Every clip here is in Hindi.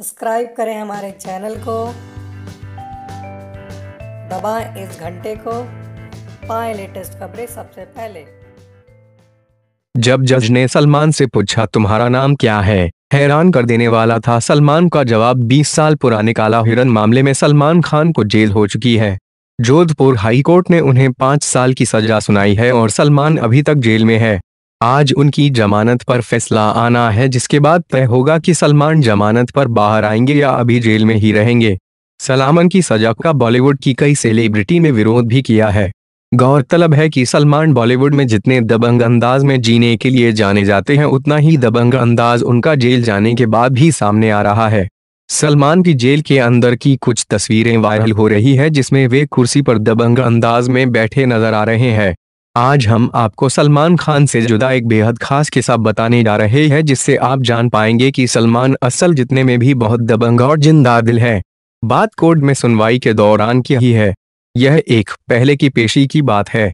सब्सक्राइब करें हमारे चैनल को दबाएं इस घंटे को पाएं लेटेस्ट खबरें सबसे पहले जब जज ने सलमान से पूछा तुम्हारा नाम क्या है हैरान कर देने वाला था सलमान का जवाब 20 साल पुराने काला हिरन मामले में सलमान खान को जेल हो चुकी है जोधपुर हाईकोर्ट ने उन्हें पांच साल की सजा सुनाई है और सलमान अभी तक जेल में है आज उनकी जमानत पर फैसला आना है जिसके बाद तय होगा कि सलमान जमानत पर बाहर आएंगे या अभी जेल में ही रहेंगे सलामन की सजा का बॉलीवुड की कई सेलिब्रिटी ने विरोध भी किया है गौरतलब है कि सलमान बॉलीवुड में जितने दबंग अंदाज में जीने के लिए जाने जाते हैं उतना ही दबंग अंदाज उनका जेल जाने के बाद भी सामने आ रहा है सलमान की जेल के अंदर की कुछ तस्वीरें वायरल हो रही है जिसमें वे कुर्सी पर दबंग अंदाज में बैठे नजर आ रहे हैं आज हम आपको सलमान खान से जुदा एक बेहद खास किस्सा बताने जा रहे हैं जिससे आप जान पाएंगे कि सलमान असल जितने में भी बहुत दबंग और जिंदा दिल है बात कोर्ट में सुनवाई के दौरान की ही है यह एक पहले की पेशी की बात है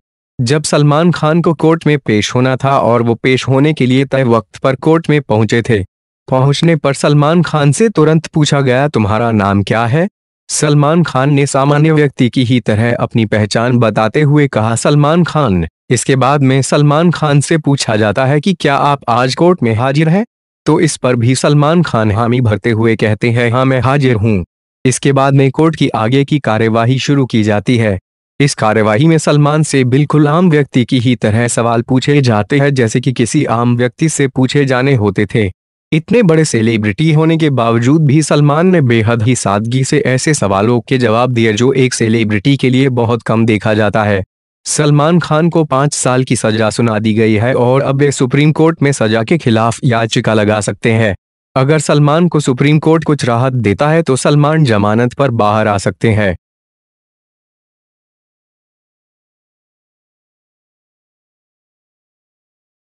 जब सलमान खान को कोर्ट में पेश होना था और वो पेश होने के लिए तय वक्त पर कोर्ट में पहुंचे थे पहुंचने पर सलमान खान से तुरंत पूछा गया तुम्हारा नाम क्या है सलमान खान ने सामान्य व्यक्ति की ही तरह अपनी पहचान बताते हुए कहा सलमान खान इसके बाद में सलमान खान से पूछा जाता है कि क्या आप आज कोर्ट में हाजिर हैं तो इस पर भी सलमान खान हामी भरते हुए कहते हैं हाँ मैं हाजिर हूँ इसके बाद में कोर्ट की आगे की कार्यवाही शुरू की जाती है इस कार्यवाही में सलमान से बिल्कुल आम व्यक्ति की ही तरह सवाल पूछे जाते हैं जैसे कि किसी आम व्यक्ति से पूछे जाने होते थे इतने बड़े सेलिब्रिटी होने के बावजूद भी सलमान ने बेहद ही सादगी से ऐसे सवालों के जवाब दिए जो एक सेलिब्रिटी के लिए बहुत कम देखा जाता है सलमान खान को पांच साल की सजा सुना दी गई है और अब वे सुप्रीम कोर्ट में सजा के खिलाफ याचिका लगा सकते हैं अगर सलमान को सुप्रीम कोर्ट कुछ राहत देता है तो सलमान जमानत पर बाहर आ सकते हैं